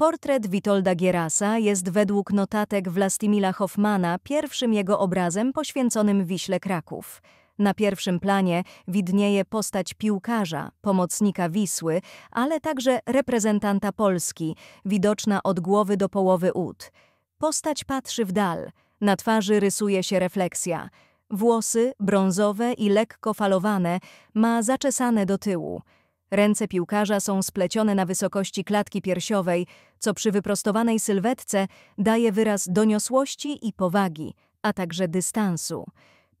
Portret Witolda Gierasa jest według notatek Wlastimila Hoffmana pierwszym jego obrazem poświęconym Wiśle Kraków. Na pierwszym planie widnieje postać piłkarza, pomocnika Wisły, ale także reprezentanta Polski, widoczna od głowy do połowy ud. Postać patrzy w dal, na twarzy rysuje się refleksja. Włosy, brązowe i lekko falowane, ma zaczesane do tyłu. Ręce piłkarza są splecione na wysokości klatki piersiowej, co przy wyprostowanej sylwetce daje wyraz doniosłości i powagi, a także dystansu.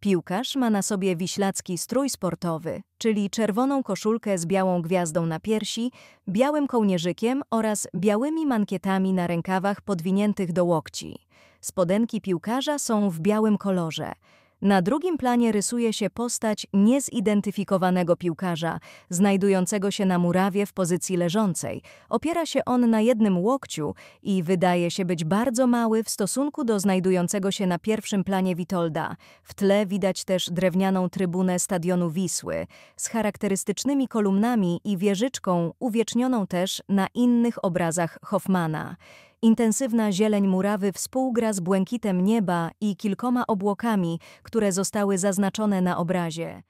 Piłkarz ma na sobie wiślacki strój sportowy, czyli czerwoną koszulkę z białą gwiazdą na piersi, białym kołnierzykiem oraz białymi mankietami na rękawach podwiniętych do łokci. Spodenki piłkarza są w białym kolorze. Na drugim planie rysuje się postać niezidentyfikowanego piłkarza, znajdującego się na murawie w pozycji leżącej. Opiera się on na jednym łokciu i wydaje się być bardzo mały w stosunku do znajdującego się na pierwszym planie Witolda. W tle widać też drewnianą trybunę stadionu Wisły z charakterystycznymi kolumnami i wieżyczką uwiecznioną też na innych obrazach Hoffmana. Intensywna zieleń murawy współgra z błękitem nieba i kilkoma obłokami, które zostały zaznaczone na obrazie.